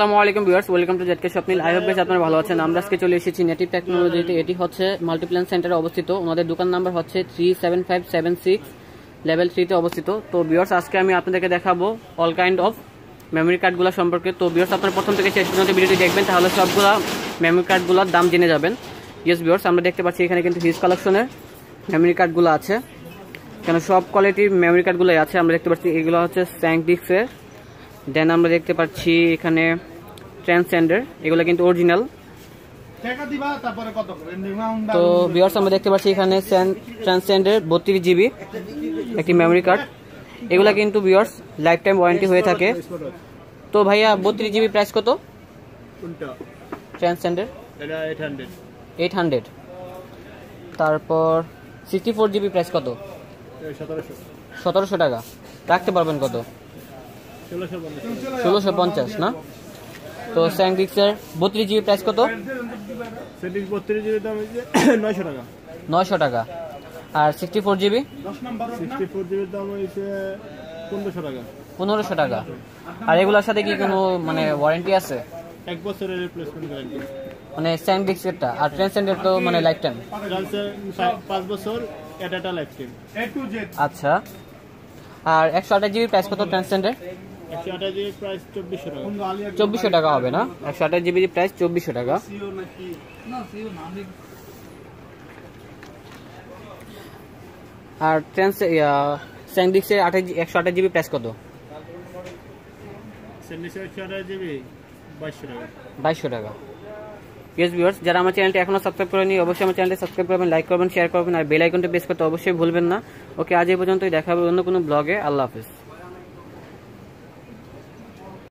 আসসালামু আলাইকুম viewers welcome to জেটকে স্বপ্নিল আই হোপ আপনারা ভালো আছেন আমরা আজকে চলে এসেছি নেটিভ টেকনোলজিতে এটি হচ্ছে মাল্টিপ্ল্যান সেন্টারে অবস্থিত ওনাদের দোকান নাম্বার হচ্ছে three seven five seven six level থ্রিতে অবস্থিত তো ভিউয়ার্স আজকে আমি আপনাদেরকে দেখাবো অল কাইন্ড অফ মেমোরি কার্ডগুলো সম্পর্কে তো ভিউয়ার্স আপনারা প্রথম থেকে শেষ পর্যন্ত ভিডিওটি দেখবেন তাহলে সবগুলো মেমোরি কার্ডগুলোর দাম জেনে যাবেন ইয়েস ভিউয়ার্স আমরা দেখতে পাচ্ছি এখানে কিন্তু হিজ কালেকশনের মেমোরি কার্ডগুলো আছে কেন সব কোয়ালিটির মেমোরি কার্ডগুলোই আছে আমরা দেখতে পাচ্ছি এগুলো হচ্ছে স্যাংডিক্সের দেন আমরা দেখতে পাচ্ছি এখানে ট্রান্সজেন্ডার এগুলো কিন্তু অরিজিনাল তো বিয়ার্স আমরা দেখতে পাচ্ছি এখানে ট্রান্সজেন্ডার বত্রিশ জিবি একটি মেমোরি কার্ড এগুলো কিন্তু বিয়ার্স লাইফ টাইম ওয়ারেন্টি হয়ে থাকে তো ভাইয়া বত্রিশ জিবি প্রাইস কত ট্রান্সজেন্ডার এইট হান্ড্রেড তারপর সিক্সটি ফোর জিবি প্রাইস কত সতেরোশো টাকা রাখতে পারবেন কত ষোলোশো পঞ্চাশ না তো স্যাংবিক্সের বত্রিশ জিবি প্রাইস কত বত্রিশ জিবি দাম নয়শো টাকা নয়শো টাকা আর sixty four GB sixty four জিবির দাম হয়েছে পনেরোশো টাকা আর এগুলোর সাথে কি কোনো মানে ওয়ারেন্টি আছে এক বছরের রিপ্লেসমেন্ট গ্যারান্টি মানে স্যামবিক্সেরটা আর ট্রান্সেন্ডের তো মানে লাইফ টাইম পাঁচ বছর এটা লাইফ টাইম আচ্ছা আর একশো আঠাশ জিবি প্রাইস কত ট্রান্সেন্ডের চব্বিশশো টাকা হবে না একশো আঠাশ জিবির প্রাইস চব্বিশশো টাকা আর ট্রেন স্যান্ডিক্সের আঠাশ একশো আঠাশ জিবি প্রাইস কত বাইশশো টাকা ইয়েস যারা আমার করেনি অবশ্যই আমার লাইক করবেন শেয়ার করবেন আর অবশ্যই ভুলবেন না ওকে আজ এই পর্যন্তই অন্য কোনো ব্লগে আল্লাহ হাফিজ